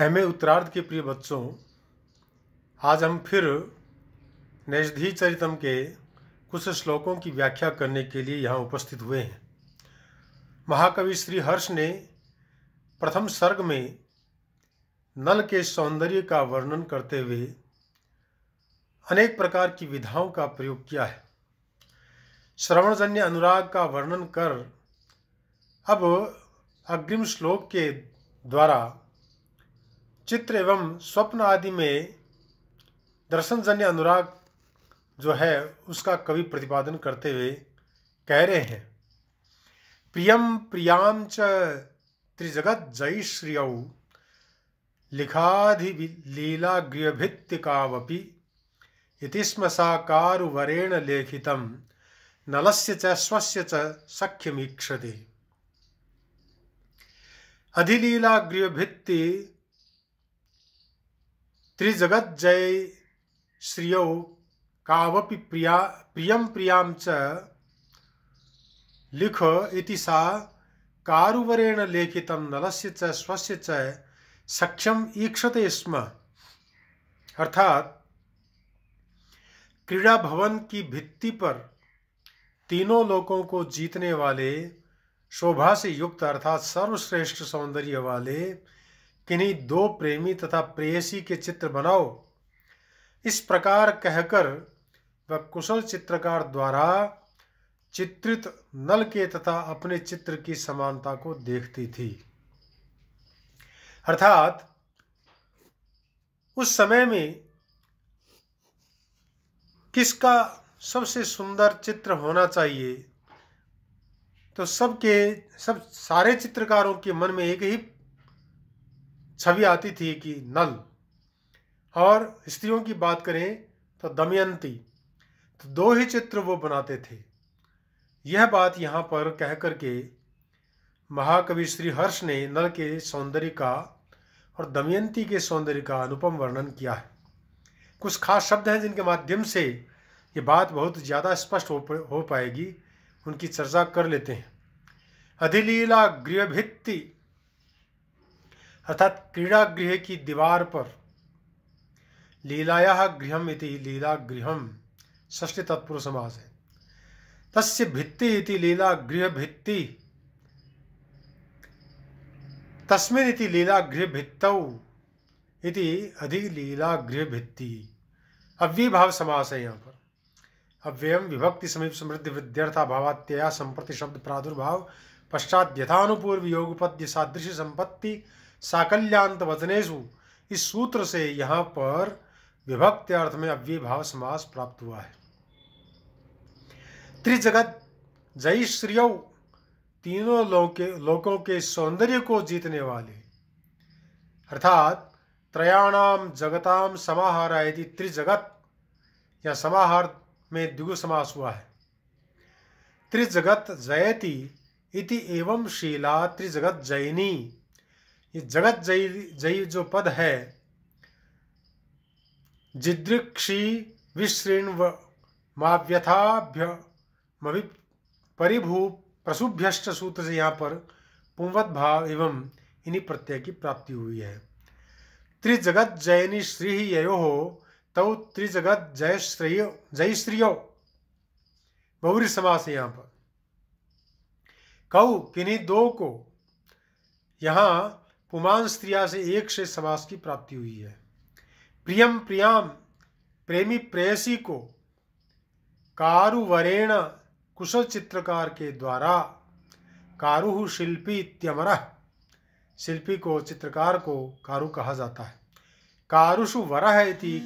M A उत्तरार्ध के प्रिय बच्चों आज हम फिर नजधी चरितम के कुछ श्लोकों की व्याख्या करने के लिए यहाँ उपस्थित हुए हैं महाकवि श्री हर्ष ने प्रथम सर्ग में नल के सौंदर्य का वर्णन करते हुए अनेक प्रकार की विधाओं का प्रयोग किया है श्रवणजन्य अनुराग का वर्णन कर अब अग्रिम श्लोक के द्वारा चित्र एवं स्वप्न आदि में दर्शनजन्य अनुराग जो है उसका कवि प्रतिपादन करते हुए कह रहे हैं प्रियम प्रियाम च त्रिजगत जय श्रिय लिखाधि लीला गृहभित्तिकावपि इति श्मसाकारुवरेण लेखित नलस्य च स्वस्य च सख्यमीक्षते अधिलीला गृहभित्ति जय श्रिय कावपि प्रिया प्रियम प्रिया च लिख इति सा कारुवरेण लेखित नलस्य च स्वस्य च ईक्षते स्म अर्थात क्रीड़ा भवन की भित्ति पर तीनों लोगों को जीतने वाले शोभा से युक्त अर्थात सर्वश्रेष्ठ सौंदर्य वाले किन्हीं दो प्रेमी तथा प्रेयसी के चित्र बनाओ इस प्रकार कहकर वह कुशल चित्रकार द्वारा चित्रित नल के तथा अपने चित्र की समानता को देखती थी अर्थात उस समय में किसका सबसे सुंदर चित्र होना चाहिए तो सबके सब सारे चित्रकारों के मन में एक ही छवि आती थी कि नल और स्त्रियों की बात करें तो दमयंती तो दो ही चित्र वो बनाते थे यह बात यहाँ पर कह के महाकवि श्री हर्ष ने नल के सौंदर्य का और दमयंती के सौंदर्य का अनुपम वर्णन किया है कुछ खास शब्द हैं जिनके माध्यम से ये बात बहुत ज़्यादा स्पष्ट हो हो पाएगी उनकी चर्चा कर लेते हैं अधिलीला गृहभित्ति अर्थात क्रीड़ा गृह की दीवार पर लीलाया गृहम इति लीला गृहम ष्टी तत्पुरुष समास है तस्य भित्ति इति लीला गृह भित्ति तस्मिन इति लीला गृह भित्तौ इति अधि लीला गृह भित्ति अव्यय भाव समास है यहाँ पर अव्ययम विभक्ति समीप समृद्धि विद्यर्था भावात्यया संप्रति शब्द प्रादुर्भाव पश्चात यथानुपूर्व योगपद्य सादृश्य संपत्ति साकल्यांत वचनेशु इस सूत्र से यहाँ पर विभक्त अर्थ में अव्य भाव समास प्राप्त हुआ है त्रिजगत जय श्रिय तीनों लोके लोकों के सौंदर्य को जीतने वाले अर्थात त्रयाणाम जगताम समाहार यदि त्रिजगत या समाहार में द्विगु समास हुआ है त्रिजगत जयति इति एवं शीला त्रिजगत जयनी ये जगत जय जय जो पद है जिदृक्षी विश्रीण माव्यथाभ्य परिभू प्रसुभ्यष्ट सूत्र से यहाँ पर पुंवत भाव एवं इन्हीं प्रत्यय की प्राप्ति हुई है त्रिजगत जयनी श्री यो हो तौ त्रिजगत जय श्रेय जय श्रियो बहुरी समास है यहाँ पर कौ किन्हीं दो को यहाँ पुमान स्त्रिया से एक से समास की प्राप्ति हुई है प्रियम प्रियाम प्रेमी प्रेयसी को कारुवरेण कुशल चित्रकार के द्वारा कारुह शिल्पी त्यमर शिल्पी को चित्रकार को कारु कहा जाता है कारुषु है इति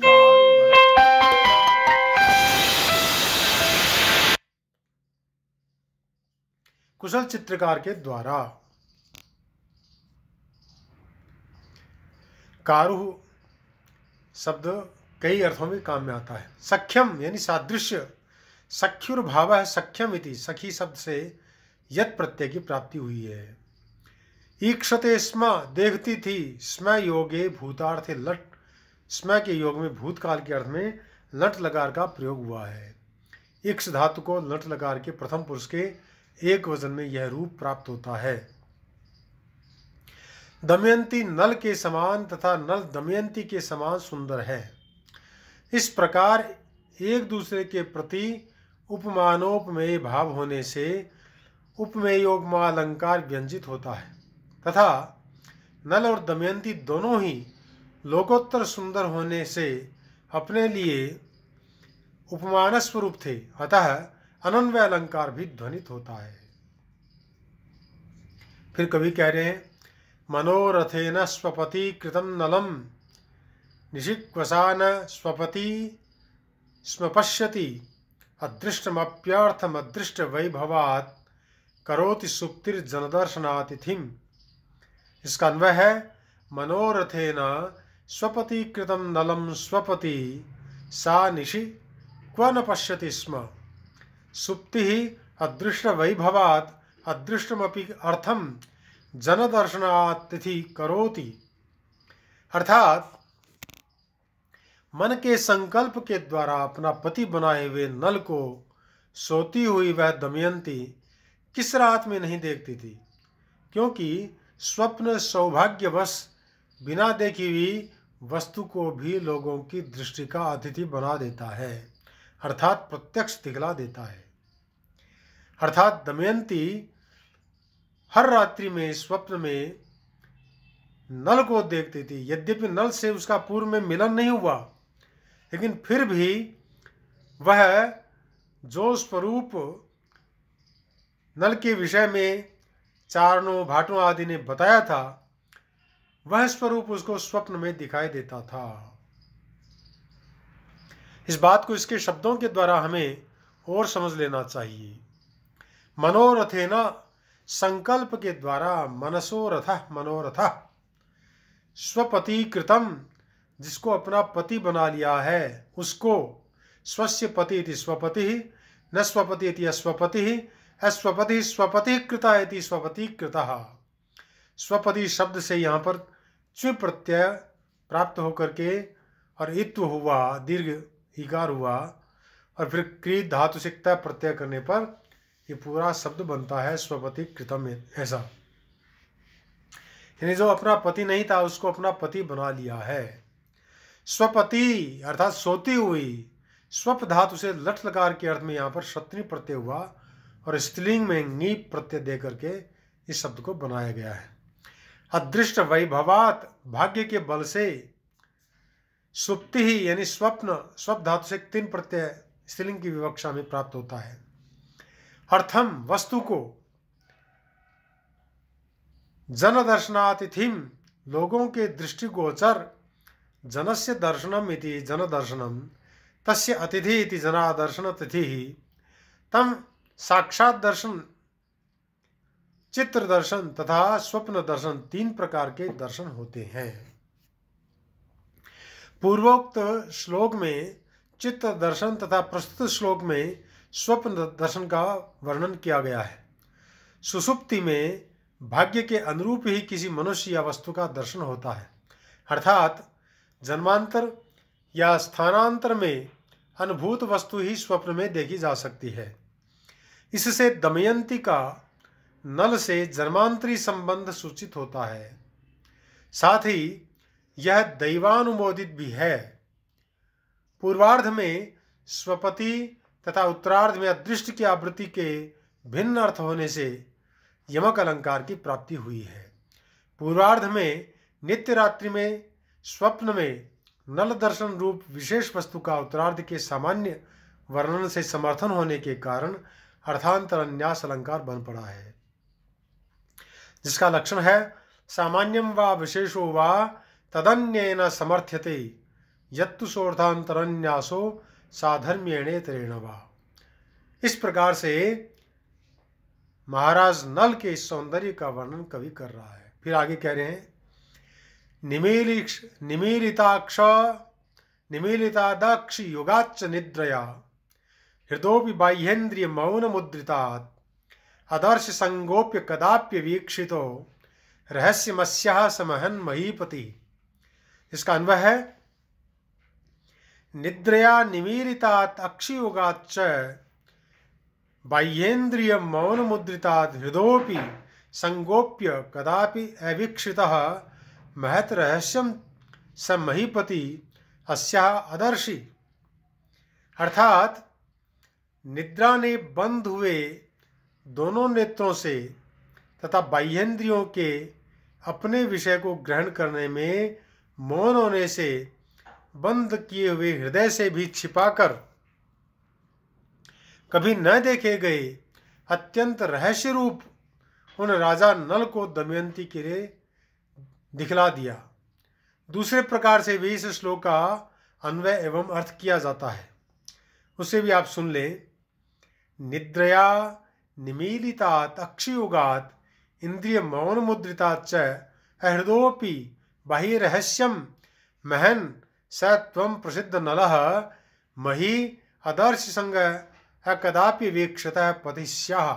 कुशल चित्रकार के द्वारा कारु शब्द कई अर्थों में काम में आता है सख्यम यानी सादृश्य सख्युर भाव है सख्यम इति सखी शब्द से यत प्रत्यय की प्राप्ति हुई है ईक्षते स्म देखती थी स्म योगे भूतार्थ लट स्म के योग में भूतकाल के अर्थ में लट लगार का प्रयोग हुआ है इक्ष धातु को लट लगार के प्रथम पुरुष के एक वजन में यह रूप प्राप्त होता है दमयंती नल के समान तथा नल दमयंती के समान सुंदर है इस प्रकार एक दूसरे के प्रति उपमानोपमेय भाव होने से उपमेयोपमा अलंकार व्यंजित होता है तथा नल और दमयंती दोनों ही लोकोत्तर सुंदर होने से अपने लिए उपमान स्वरूप थे अतः अनन्वय अलंकार भी ध्वनित होता है फिर कभी कह रहे हैं मनोरथेन स्वपति कृतं नलम निशिक्वसान स्वपति स्मपश्यति अदृष्टमप्यर्थमदृष्ट वैभवात् करोति जनदर्शनातिथि इसका अन्वय है मनोरथेन स्वपति कृतम नलम स्वपति सा निशि क्व न पश्यति स्म सुप्ति अदृष्ट वैभवात् अदृष्टमपि अर्थम जनदर्शनातिथि करोति अर्थात मन के संकल्प के द्वारा अपना पति बनाए हुए नल को सोती हुई वह दमयंती किस रात में नहीं देखती थी क्योंकि स्वप्न सौभाग्यवश बिना देखी हुई वस्तु को भी लोगों की दृष्टि का अतिथि बना देता है अर्थात प्रत्यक्ष दिखला देता है अर्थात दमयंती हर रात्रि में स्वप्न में नल को देखती थी यद्यपि नल से उसका पूर्व में मिलन नहीं हुआ लेकिन फिर भी वह जो स्वरूप नल के विषय में चारणों भाटों आदि ने बताया था वह स्वरूप उसको स्वप्न में दिखाई देता था इस बात को इसके शब्दों के द्वारा हमें और समझ लेना चाहिए मनोरथे ना संकल्प के द्वारा मनसोरथ मनोरथ स्वपति कृतम जिसको अपना पति बना लिया है उसको स्वस्य पति इति स्वपति न स्वपति इति अस्वपति अस्वपति स्वपति कृता इति स्वपति कृता स्वपति शब्द से यहाँ पर च्व प्रत्यय प्राप्त होकर के और इत्व हुआ दीर्घ इकार हुआ और फिर क्री धातु सिकता प्रत्यय करने पर ये पूरा शब्द बनता है स्वपति कृतम ऐसा यानी जो अपना पति नहीं था उसको अपना पति बना लिया है स्वपति अर्थात सोती हुई स्वप धातु से लठ लकार के अर्थ में यहां पर शत्रि प्रत्यय हुआ और स्त्रीलिंग में नी प्रत्यय दे करके इस शब्द को बनाया गया है अदृष्ट वैभवात भाग्य के बल से सुप्ति ही यानी स्वप्न स्वप धातु से तीन प्रत्यय स्त्रीलिंग की विवक्षा में प्राप्त होता है अर्थम वस्तु को जनदर्शनातिथिम लोगों के दृष्टिगोचर जनस्य दर्शनम जनदर्शनम जन तस्य अतिथि इति जनादर्शन तिथि तम साक्षात दर्शन चित्र दर्शन तथा स्वप्न दर्शन तीन प्रकार के दर्शन होते हैं पूर्वोक्त श्लोक में चित्र दर्शन तथा प्रस्तुत श्लोक में स्वप्न दर्शन का वर्णन किया गया है सुसुप्ति में भाग्य के अनुरूप ही किसी मनुष्य या वस्तु का दर्शन होता है अर्थात जन्मांतर या स्थानांतर में अनुभूत वस्तु ही स्वप्न में देखी जा सकती है इससे दमयंती का नल से जन्मांतरी संबंध सूचित होता है साथ ही यह दैवानुमोदित भी है पूर्वार्ध में स्वपति तथा उत्तरार्ध में अदृष्ट की आवृत्ति के भिन्न अर्थ होने से यमक अलंकार की प्राप्ति हुई है पूर्वार्ध में नित्य रात्रि में स्वप्न में नल दर्शन रूप विशेष वस्तु का उत्तरार्ध के सामान्य वर्णन से समर्थन होने के कारण अर्थांतर न्यास अलंकार बन पड़ा है जिसका लक्षण है सामान्यम व विशेषो व तदन्य समर्थ्यते यत्तु सोर्थांतरन्यासो साधर्म्यणे त्रेणवा इस प्रकार से महाराज नल के इस सौंदर्य का वर्णन कवि कर रहा है फिर आगे कह रहे हैं निमीलिक्ष निमीलिताक्ष निमीलिता दक्ष युगाच निद्रया हृदय बाह्येन्द्रिय मौन मुद्रिता आदर्श संगोप्य कदाप्य वीक्षितो रहस्यमस्या समहन महीपति इसका अन्वय है निद्रया निवीरिता अक्षियुगाच्च बाह्येन्द्रिय मौन मुद्रिता हृदोपि संगोप्य कदापि अवीक्षितः महत रहस्यम स महीपति अस्या अदर्शी अर्थात निद्रा ने बंद हुए दोनों नेत्रों से तथा बाह्येन्द्रियों के अपने विषय को ग्रहण करने में मौन होने से बंद किए हुए हृदय से भी छिपाकर कभी न देखे गए अत्यंत रहस्य रूप उन राजा नल को दमयंती के लिए दिखला दिया दूसरे प्रकार से भी इस श्लोक का अन्वय एवं अर्थ किया जाता है उसे भी आप सुन ले निद्रया निमीलितात अक्षयुगात इंद्रिय मौन मुद्रिता च अहृदोपि बाह्य रहस्यम महन स प्रसिद्ध प्रसिद्धनलः मही संग कदापि वीक्षत पतिस्याः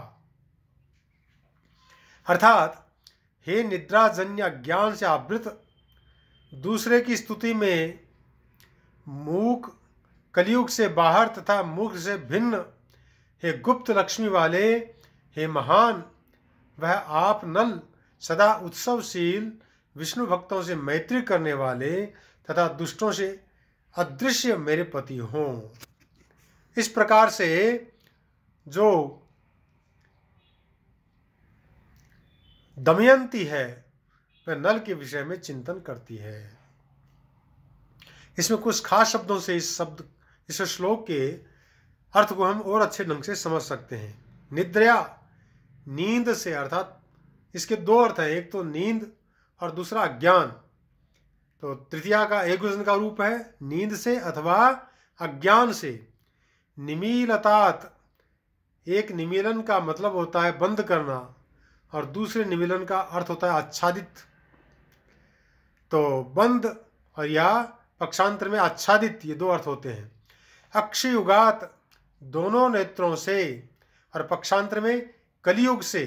अर्थात हे निद्राजन्य ज्ञान से आवृत दूसरे की स्तुति में मूक कलयुग से बाहर तथा मुख से भिन्न हे गुप्त लक्ष्मी वाले हे महान वह आप नल सदा उत्सवशील विष्णु भक्तों से मैत्री करने वाले तथा दुष्टों से अदृश्य मेरे पति हों इस प्रकार से जो दमयंती है वह नल के विषय में चिंतन करती है इसमें कुछ खास शब्दों से इस शब्द इस श्लोक के अर्थ को हम और अच्छे ढंग से समझ सकते हैं निद्रा नींद से अर्थात इसके दो अर्थ हैं एक तो नींद और दूसरा ज्ञान तो तृतीया का एक क्वेश्चन का रूप है नींद से अथवा अज्ञान से निमीलतात एक निमिलन का मतलब होता है बंद करना और दूसरे निमिलन का अर्थ होता है आच्छादित तो बंद और या पक्षांतर में आच्छादित ये दो अर्थ होते हैं अक्षयुगात दोनों नेत्रों से और पक्षांतर में कलियुग से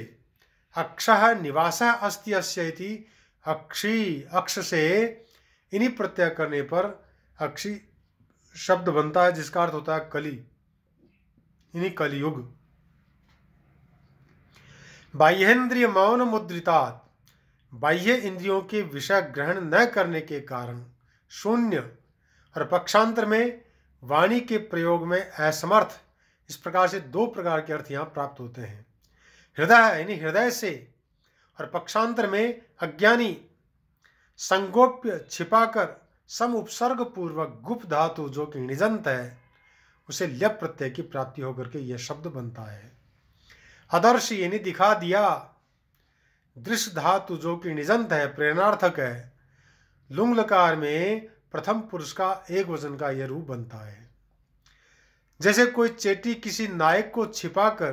अक्ष निवास अस्ति अक्षी अक्ष से इन्हीं प्रत्यय करने पर अक्षी शब्द बनता है जिसका अर्थ होता है कली इन्हीं कलयुग बाह्येन्द्रिय मौन मुद्रिता बाह्य इंद्रियों के विषय ग्रहण न करने के कारण शून्य और पक्षांतर में वाणी के प्रयोग में असमर्थ इस प्रकार से दो प्रकार के अर्थ यहां प्राप्त होते हैं हृदय यानी हृदय से और पक्षांतर में अज्ञानी संगोप्य छिपाकर सम उपसर्ग पूर्वक गुप्त धातु जो कि निजंत है उसे लप प्रत्यय की प्राप्ति होकर के यह शब्द बनता है आदर्श यानी दिखा दिया दृश्य धातु जो कि निजंत है प्रेरणार्थक है लुंगलकार में प्रथम पुरुष का एक वजन का यह रूप बनता है जैसे कोई चेटी किसी नायक को छिपाकर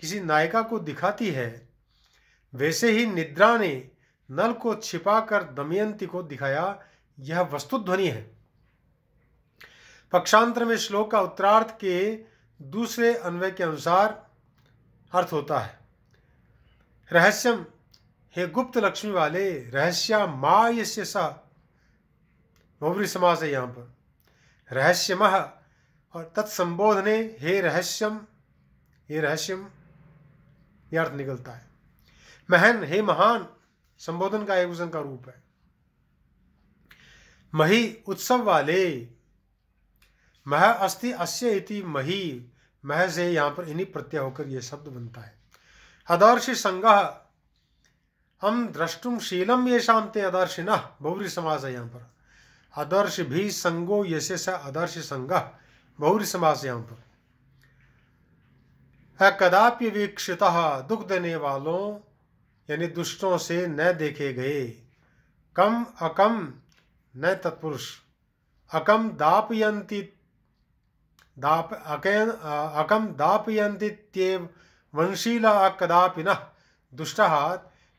किसी नायिका को दिखाती है वैसे ही निद्रा ने नल को छिपाकर दमयंती को दिखाया यह वस्तुध्वनि है पक्षांतर में श्लोक का उत्तरार्थ के दूसरे अन्वय के अनुसार अर्थ होता है रहस्यम हे गुप्त लक्ष्मी वाले रहस्या मा यश्य सा बहुबरी समास है यहाँ पर रहस्यमह और तत्संबोधने हे रहस्यम हे रहस्यम यह अर्थ निकलता है महन हे महान संबोधन का आयोजन का रूप है मही उत्सव वाले मह अस्थि अस्य इति मही मह से यहाँ पर इन्हीं प्रत्यय होकर यह शब्द बनता है आदर्श संग हम द्रष्टुम शीलम ये शांति आदर्श न बहुरी समाज है यहां पर आदर्श भी संगो यसे स आदर्श संग बहुरी समाज यहां पर कदाप्य वीक्षित दुग्ध देने वालों यानी दुष्टों से न देखे गए कम अकम न तत्पुरुष अकम दापयंती दाप अके अकम दापयंती वंशीला कदापि न दुष्ट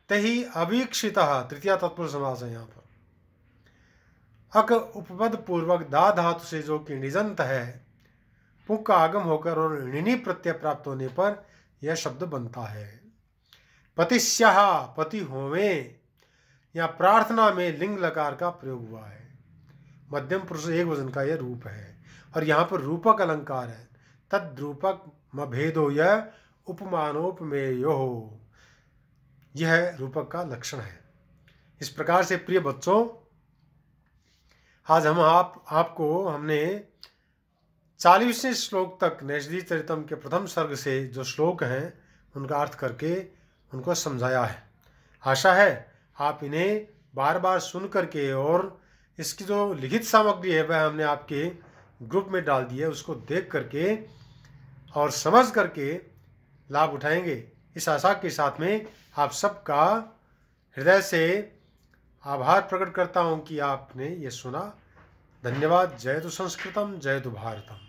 तही अवीक्षित तृतीय तत्पुरुष समास है यहाँ पर अक उपपद पूर्वक दा धातु से जो कि निजंत है पुक का आगम होकर और ऋणी प्रत्यय प्राप्त होने पर यह शब्द बनता है पतिस्याह पति होवे या प्रार्थना में लिंग लकार का प्रयोग हुआ है मध्यम पुरुष एक वजन का यह रूप है और यहाँ पर रूपक अलंकार है तद्रूपक मभेदो यह उपमानोपमेयो हो यह रूपक का लक्षण है इस प्रकार से प्रिय बच्चों आज हम आप आपको हमने चालीसवें श्लोक तक नैजदी चरितम के प्रथम सर्ग से जो श्लोक हैं उनका अर्थ करके उनको समझाया है आशा है आप इन्हें बार बार सुन करके और इसकी जो लिखित सामग्री है वह हमने आपके ग्रुप में डाल दी है उसको देख करके और समझ करके लाभ उठाएंगे इस आशा के साथ में आप सबका हृदय से आभार प्रकट करता हूँ कि आपने ये सुना धन्यवाद जय तो संस्कृतम जय तो भारतम